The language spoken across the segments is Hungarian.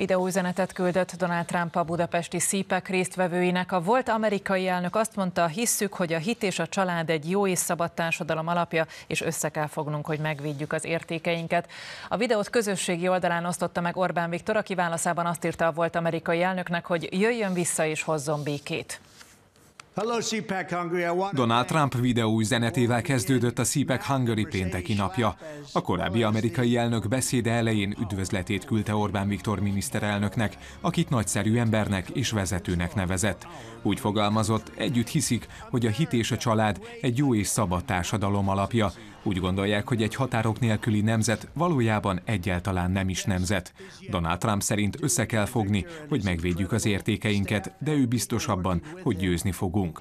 Videóüzenetet küldött Donald Trump a budapesti szípek résztvevőinek. A volt amerikai elnök azt mondta, hisszük, hogy a hit és a család egy jó és szabad társadalom alapja, és össze kell fognunk, hogy megvédjük az értékeinket. A videót közösségi oldalán osztotta meg Orbán Viktor, aki válaszában azt írta a volt amerikai elnöknek, hogy jöjjön vissza és hozzon békét. Donald Trump videó üzenetével kezdődött a CPAC Hungary pénteki napja. A korábbi amerikai elnök beszéde elején üdvözletét küldte Orbán Viktor miniszterelnöknek, akit nagyszerű embernek és vezetőnek nevezett. Úgy fogalmazott, együtt hiszik, hogy a hit és a család egy jó és szabad társadalom alapja, úgy gondolják, hogy egy határok nélküli nemzet valójában egyáltalán nem is nemzet. Donald Trump szerint össze kell fogni, hogy megvédjük az értékeinket, de ő biztos abban, hogy győzni fogunk.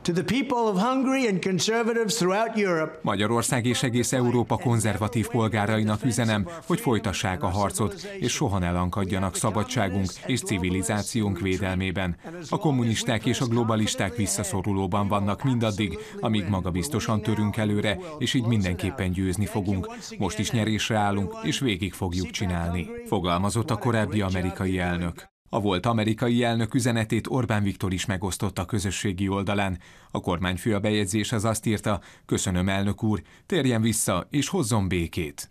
Magyarország és egész Európa konzervatív polgárainak üzenem, hogy folytassák a harcot, és soha ne lankadjanak szabadságunk és civilizációnk védelmében. A kommunisták és a globalisták visszaszorulóban vannak mindaddig, amíg magabiztosan törünk előre, és így mindenképpen győzni fogunk, most is nyerésre állunk, és végig fogjuk csinálni, fogalmazott a korábbi amerikai elnök. A volt amerikai elnök üzenetét Orbán Viktor is megosztotta a közösségi oldalán. A kormányfő a bejegyzéshez azt írta, köszönöm elnök úr, térjen vissza és hozzon békét.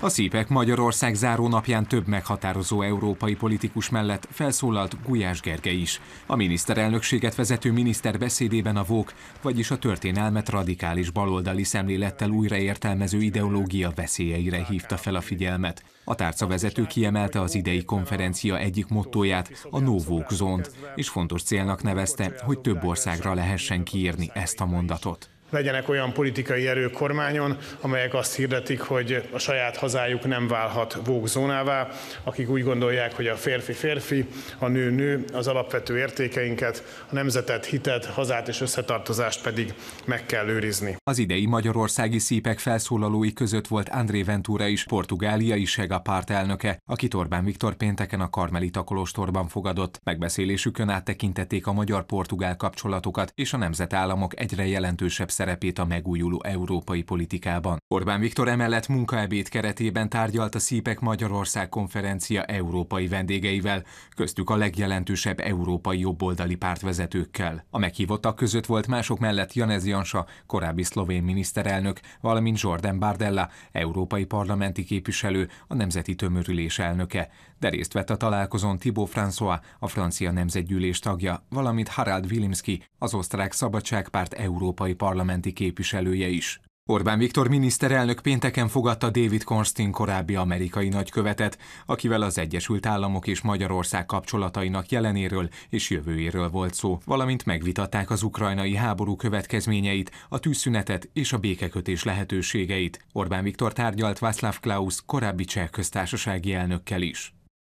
A szípek Magyarország zárónapján több meghatározó európai politikus mellett felszólalt Gulyás Gerge is. A miniszterelnökséget vezető miniszter beszédében a VOK, vagyis a történelmet radikális baloldali szemlélettel újraértelmező ideológia veszélyeire hívta fel a figyelmet. A vezető kiemelte az idei konferencia egyik mottóját, a No Vogue Zont, és fontos célnak nevezte, hogy több országra lehessen kiírni ezt a mondatot legyenek olyan politikai erők kormányon, amelyek azt hirdetik, hogy a saját hazájuk nem válhat vókzónává, akik úgy gondolják, hogy a férfi férfi, a nő nő, az alapvető értékeinket, a nemzetet, hitet, hazát és összetartozást pedig meg kell őrizni. Az idei magyarországi szípek felszólalói között volt André Ventura is, portugáliai Sega párt elnöke, akit Orbán Viktor pénteken a Karmelita Kolostorban fogadott. Megbeszélésükön áttekintették a magyar-portugál kapcsolatokat és a nemzetállamok egyre jelentősebb szerepét a megújuló európai politikában. Orbán Viktor emellett munkaebéd keretében tárgyalt a Szípek Magyarország konferencia európai vendégeivel, köztük a legjelentősebb európai jobboldali pártvezetőkkel. A meghívottak között volt mások mellett Janez Jansa, korábbi szlovén miniszterelnök, valamint Jordan Bardella, európai parlamenti képviselő, a Nemzeti Tömörülés elnöke, de részt vett a találkozón Thibaut François, a francia nemzetgyűlés tagja, valamint Harald Wilimski, az osztrák szabadságpárt európai parlamenti parlamenti képviselője is. Orbán Viktor miniszterelnök pénteken fogadta David Konstin korábbi amerikai nagykövetet, akivel az Egyesült Államok és Magyarország kapcsolatainak jelenéről és jövőjéről volt szó, valamint megvitatták az ukrajnai háború következményeit, a tűzszünetet és a békekötés lehetőségeit. Orbán Viktor tárgyalt Václav Klaus korábbi cseh köztársasági elnökkel is.